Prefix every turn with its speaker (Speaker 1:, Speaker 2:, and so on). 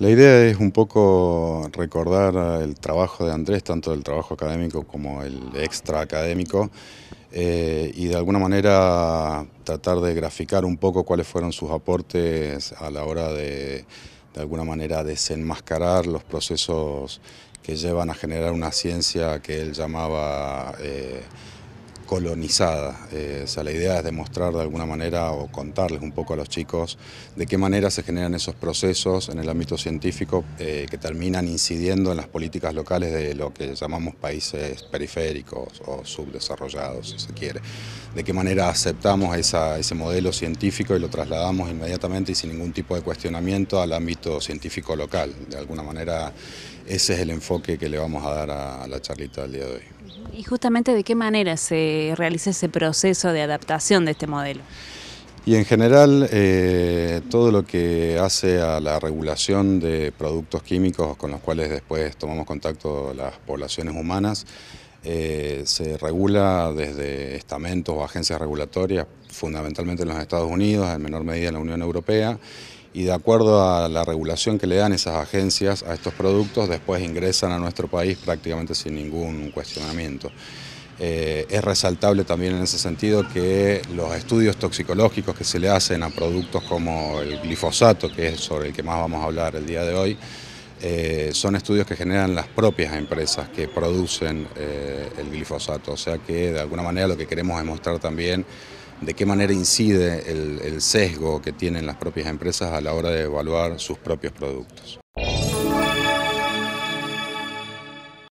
Speaker 1: La idea es un poco recordar el trabajo de Andrés, tanto el trabajo académico como el extra académico, eh, y de alguna manera tratar de graficar un poco cuáles fueron sus aportes a la hora de, de alguna manera, desenmascarar los procesos que llevan a generar una ciencia que él llamaba... Eh, colonizada. Eh, sea, la idea es demostrar de alguna manera o contarles un poco a los chicos de qué manera se generan esos procesos en el ámbito científico eh, que terminan incidiendo en las políticas locales de lo que llamamos países periféricos o subdesarrollados, si se quiere. De qué manera aceptamos ese modelo científico y lo trasladamos inmediatamente y sin ningún tipo de cuestionamiento al ámbito científico local. De alguna manera ese es el enfoque que le vamos a dar a la charlita del día de hoy.
Speaker 2: ¿Y justamente de qué manera se realiza ese proceso de adaptación de este modelo?
Speaker 1: Y en general, eh, todo lo que hace a la regulación de productos químicos con los cuales después tomamos contacto las poblaciones humanas, eh, se regula desde estamentos o agencias regulatorias, fundamentalmente en los Estados Unidos, en menor medida en la Unión Europea, y de acuerdo a la regulación que le dan esas agencias a estos productos, después ingresan a nuestro país prácticamente sin ningún cuestionamiento. Eh, es resaltable también en ese sentido que los estudios toxicológicos que se le hacen a productos como el glifosato, que es sobre el que más vamos a hablar el día de hoy, eh, son estudios que generan las propias empresas que producen eh, el glifosato. O sea que de alguna manera lo que queremos es mostrar también de qué manera incide el, el sesgo que tienen las propias empresas a la hora de evaluar sus propios productos.